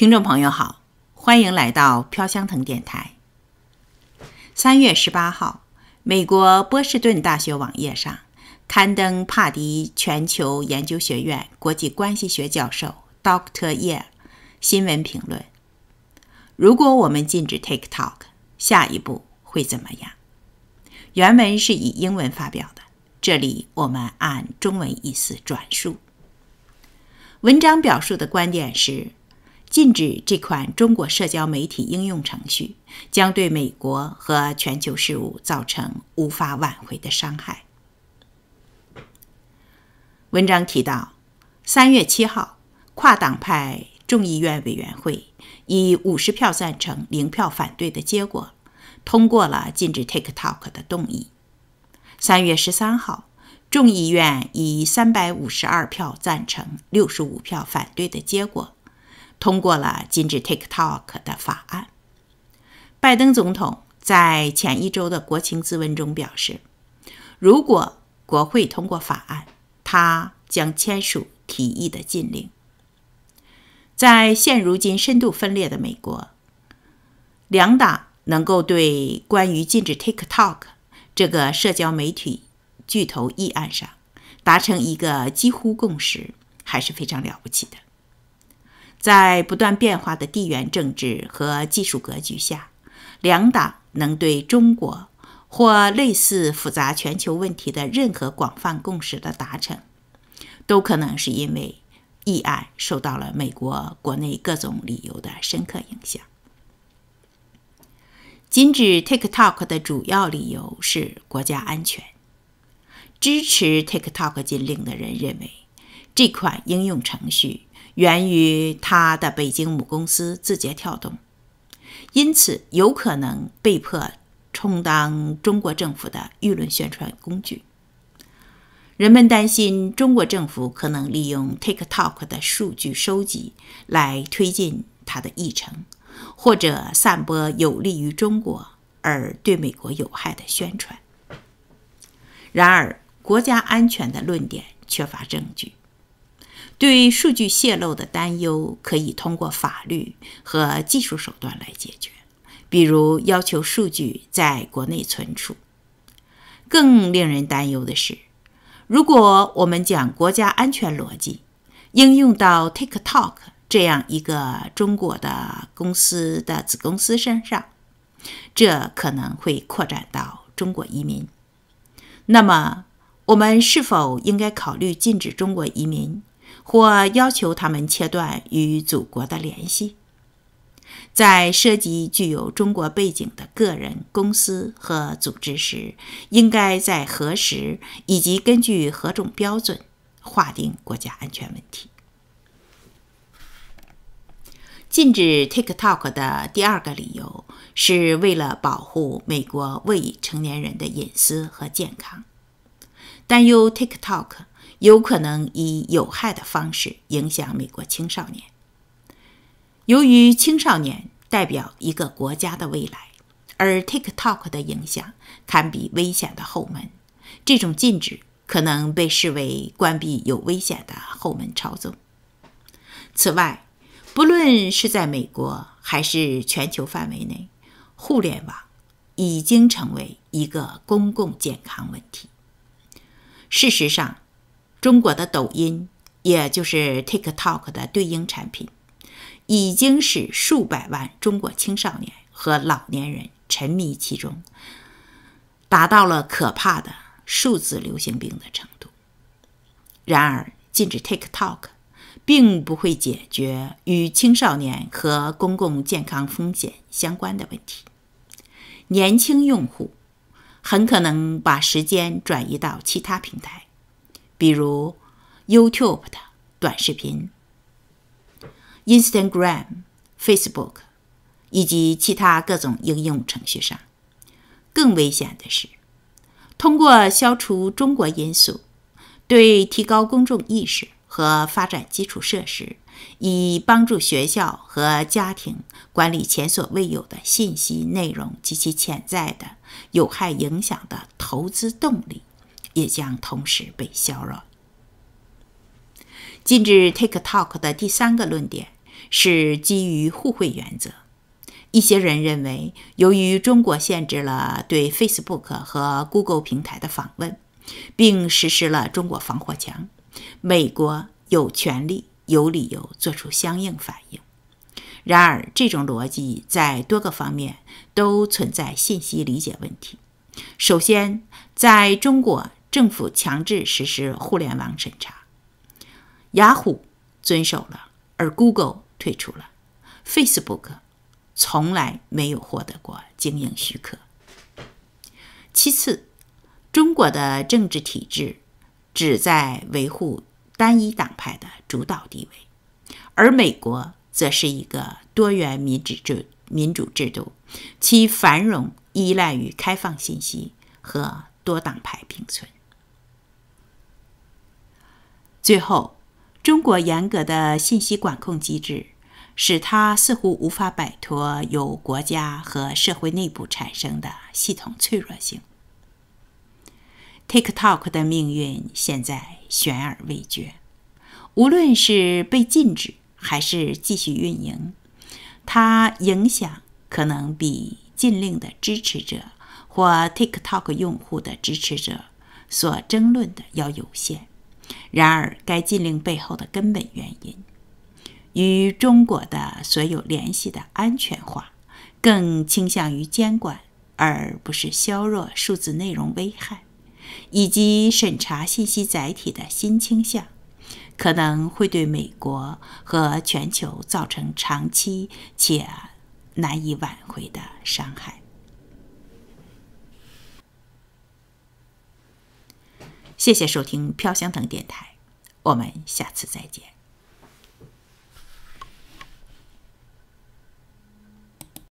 听众朋友好，欢迎来到飘香藤电台。三月十八号，美国波士顿大学网页上刊登帕迪全球研究学院国际关系学教授 Doctor Ye 新闻评论：“如果我们禁止 TikTok，下一步会怎么样？”原文是以英文发表的，这里我们按中文意思转述。文章表述的观点是。禁止这款中国社交媒体应用程序将对美国和全球事务造成无法挽回的伤害。文章提到，三月七号，跨党派众议院委员会以五十票赞成、零票反对的结果通过了禁止 TikTok 的动议。三月十三号，众议院以三百五十二票赞成、六十五票反对的结果。通过了禁止 TikTok 的法案。拜登总统在前一周的国情咨文中表示，如果国会通过法案，他将签署提议的禁令。在现如今深度分裂的美国，两党能够对关于禁止 TikTok 这个社交媒体巨头议案上达成一个几乎共识，还是非常了不起的。在不断变化的地缘政治和技术格局下，两党能对中国或类似复杂全球问题的任何广泛共识的达成，都可能是因为议案受到了美国国内各种理由的深刻影响。禁止 TikTok 的主要理由是国家安全。支持 TikTok 禁令的人认为，这款应用程序。源于他的北京母公司字节跳动，因此有可能被迫充当中国政府的舆论宣传工具。人们担心中国政府可能利用 TikTok 的数据收集来推进他的议程，或者散播有利于中国而对美国有害的宣传。然而，国家安全的论点缺乏证据。对数据泄露的担忧可以通过法律和技术手段来解决，比如要求数据在国内存储。更令人担忧的是，如果我们将国家安全逻辑应用到 TikTok 这样一个中国的公司的子公司身上，这可能会扩展到中国移民。那么，我们是否应该考虑禁止中国移民？或要求他们切断与祖国的联系。在涉及具有中国背景的个人、公司和组织时，应该在何时以及根据何种标准划定国家安全问题？禁止 TikTok 的第二个理由是为了保护美国未成年人的隐私和健康，担忧 TikTok。有可能以有害的方式影响美国青少年。由于青少年代表一个国家的未来，而 TikTok 的影响堪比危险的后门，这种禁止可能被视为关闭有危险的后门操纵。此外，不论是在美国还是全球范围内，互联网已经成为一个公共健康问题。事实上。中国的抖音，也就是 TikTok 的对应产品，已经使数百万中国青少年和老年人沉迷其中，达到了可怕的数字流行病的程度。然而，禁止 TikTok 并不会解决与青少年和公共健康风险相关的问题。年轻用户很可能把时间转移到其他平台。比如 YouTube 的短视频、Instagram、Facebook 以及其他各种应用程序上。更危险的是，通过消除中国因素，对提高公众意识和发展基础设施，以帮助学校和家庭管理前所未有的信息内容及其潜在的有害影响的投资动力。也将同时被削弱。禁止 TikTok 的第三个论点是基于互惠原则。一些人认为，由于中国限制了对 Facebook 和 Google 平台的访问，并实施了中国防火墙，美国有权利、有理由做出相应反应。然而，这种逻辑在多个方面都存在信息理解问题。首先，在中国。政府强制实施互联网审查，雅虎遵守了，而 Google 退出了，Facebook 从来没有获得过经营许可。其次，中国的政治体制旨在维护单一党派的主导地位，而美国则是一个多元民主制民主制度，其繁荣依赖于开放信息和多党派并存。最后，中国严格的信息管控机制，使它似乎无法摆脱由国家和社会内部产生的系统脆弱性。TikTok 的命运现在悬而未决，无论是被禁止还是继续运营，它影响可能比禁令的支持者或 TikTok 用户的支持者所争论的要有限。然而，该禁令背后的根本原因与中国的所有联系的安全化，更倾向于监管而不是削弱数字内容危害，以及审查信息载体的新倾向，可能会对美国和全球造成长期且难以挽回的伤害。谢谢收听飘香藤电台，我们下次再见。